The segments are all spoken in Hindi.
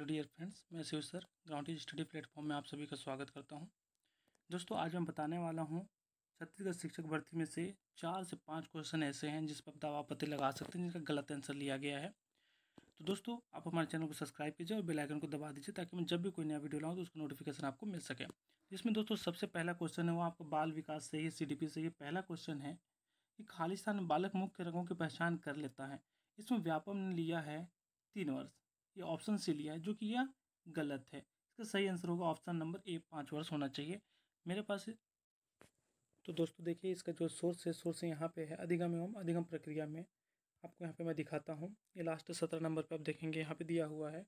हेलो डियर फ्रेंड्स मैं Shiv sir ground study platform में आप सभी का स्वागत करता हूं दोस्तों आज मैं बताने वाला हूं छत्तीसगढ़ शिक्षक भर्ती में से चार से पांच क्वेश्चन ऐसे हैं जिस पर दावा पते लगा सकते हैं जिनका गलत आंसर लिया गया है तो दोस्तों आप हमारे चैनल को सब्सक्राइब कीजिए और बेलाइकन को दबा दीजिए ताकि मैं जब भी कोई नया वीडियो लाऊँ तो उसका नोटिफिकेशन आपको मिल सके जिसमें दोस्तों सबसे पहला क्वेश्चन है वो आपका बाल विकास से ही सी से ही पहला क्वेश्चन है कि खालिस्तान बालक मुख्य रंगों की पहचान कर लेता है इसमें व्यापम ने लिया है तीन वर्ष ये ऑप्शन सी लिया है जो कि यह गलत है इसका सही आंसर होगा ऑप्शन नंबर ए पाँच वर्ष होना चाहिए मेरे पास तो दोस्तों देखिए इसका जो सोर्स है सोर्स यहाँ पे है अधिगम एवं अधिगम प्रक्रिया में आपको यहाँ पे मैं दिखाता हूँ ये लास्ट सत्रह नंबर पे आप देखेंगे यहाँ पे दिया हुआ है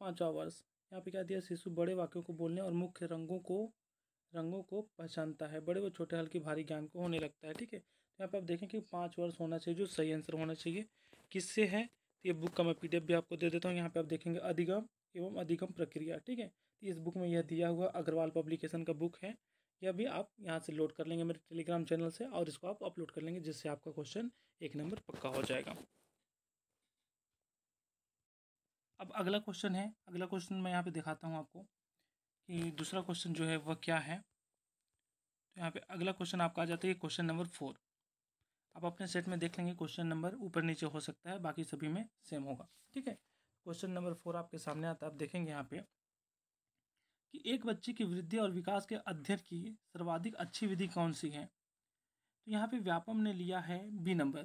पाँचवा वर्ष यहाँ पे क्या दिया शिशु बड़े वाक्यों को बोलने और मुख्य रंगों को रंगों को पहचानता है बड़े व छोटे हल्के भारी ज्ञान को होने लगता है ठीक है तो यहाँ पर आप देखें कि पाँच वर्ष होना चाहिए जो सही आंसर होना चाहिए किससे है तो ये बुक का मैं पीडीएफ भी आपको दे देता हूँ यहाँ पे आप देखेंगे अधिगम एवं अधिगम प्रक्रिया ठीक है तो इस बुक में यह दिया हुआ अग्रवाल पब्लिकेशन का बुक है यह भी आप यहाँ से लोड कर लेंगे मेरे टेलीग्राम चैनल से और इसको आप अपलोड कर लेंगे जिससे आपका क्वेश्चन एक नंबर पक्का हो जाएगा अब अगला क्वेश्चन है अगला क्वेश्चन मैं यहाँ पे दिखाता हूँ आपको कि दूसरा क्वेश्चन जो है वह क्या है तो यहाँ पे अगला क्वेश्चन आपका आ जाता है क्वेश्चन नंबर फोर आप अपने सेट में देख लेंगे क्वेश्चन नंबर ऊपर नीचे हो सकता है बाकी सभी में सेम होगा ठीक है क्वेश्चन नंबर फोर आपके सामने आता है आप देखेंगे यहाँ पे कि एक बच्चे की वृद्धि और विकास के अध्ययन की सर्वाधिक अच्छी विधि कौन सी है तो यहाँ पे व्यापम ने लिया है बी नंबर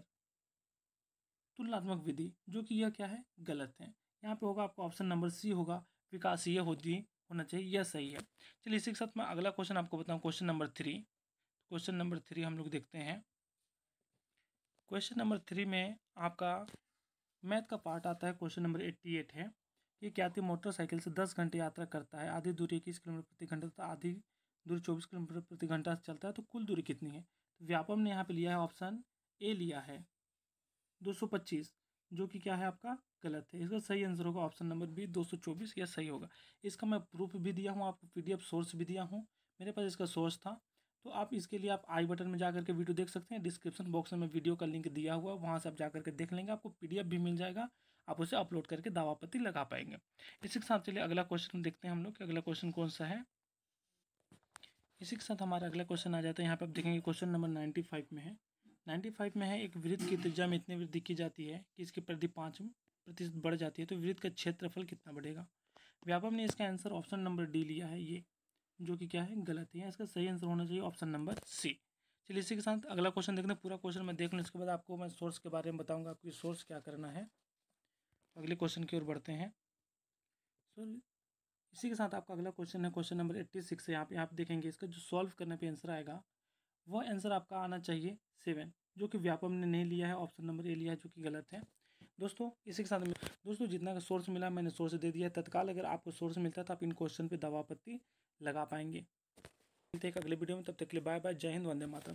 तुलनात्मक विधि जो कि यह क्या है गलत है यहाँ पे होगा आपका ऑप्शन नंबर सी होगा विकास ये होती होना चाहिए यह सही है चलिए इसी के साथ मैं अगला क्वेश्चन आपको बताऊँ question number three question number three हम लोग देखते हैं क्वेश्चन नंबर थ्री में आपका मैथ का पार्ट आता है क्वेश्चन नंबर एट्टी एट है कि क्या आती मोटरसाइकिल से दस घंटे यात्रा करता है आधी दूरी इक्कीस किलोमीटर प्रति घंटा तथा आधी दूरी चौबीस किलोमीटर प्रति घंटा चलता है तो कुल दूरी कितनी है तो व्यापम ने यहाँ पे लिया है ऑप्शन ए लिया है पच्चीस जो कि क्या है आपका गलत है इसका सही आंसर होगा ऑप्शन नंबर बी चौबीस या सही होगा इसका मैं प्रूफ भी दिया हूँ आपको एफ सोर्स भी दिया हूँ मेरे पास इसका सोर्स था तो आप इसके लिए आप आई बटन में जा करके वीडियो देख सकते हैं डिस्क्रिप्शन बॉक्स में वीडियो का लिंक दिया हुआ है वहाँ से आप जा करके देख लेंगे आपको पीडीएफ भी मिल जाएगा आप उसे अपलोड करके दावापत्ति लगा पाएंगे इसी के साथ चलिए अगला क्वेश्चन देखते हैं हम लोग कि अगला क्वेश्चन कौन सा है इसी के साथ हमारा अगला क्वेश्चन आ जाता है यहाँ पर आप देखेंगे क्वेश्चन नंबर नाइन्टी फाइव में है नाइन्टी फाइव में है एक वृद्ध की त्रिज्या में इतनी वृद्धि की जाती है कि इसकी प्रति पाँच प्रतिशत बढ़ जाती है तो वृद्ध का क्षेत्रफल कितना बढ़ेगा व्यापम ने इसका आंसर ऑप्शन नंबर डी लिया है ये जो कि क्या है गलत है इसका सही आंसर होना चाहिए ऑप्शन नंबर सी चलिए इसी के साथ अगला क्वेश्चन देखते हैं पूरा क्वेश्चन मैं देख लूँ इसके बाद आपको मैं सोर्स के बारे में बताऊँगा आपको सोर्स क्या करना है अगले क्वेश्चन की ओर बढ़ते हैं सो इसी के साथ आपका अगला क्वेश्चन है क्वेश्चन नंबर एट्टी सिक्स यहाँ पे आप देखेंगे इसका जो सॉल्व करने पे आंसर आएगा वह आंसर आपका आना चाहिए सेवन जो कि व्यापम ने नहीं लिया है ऑप्शन नंबर ए लिया है जो कि गलत है दोस्तों इसी के साथ दोस्तों जितना का सोर्स मिला मैंने सोर्स दे दिया तत्काल अगर आपको सोर्स मिलता है तो आप इन क्वेश्चन पर दवा पत्ती लगा पाएंगे मिलते हैं अगले वीडियो में तब तक के लिए बाय बाय जय हिंद वंदे माता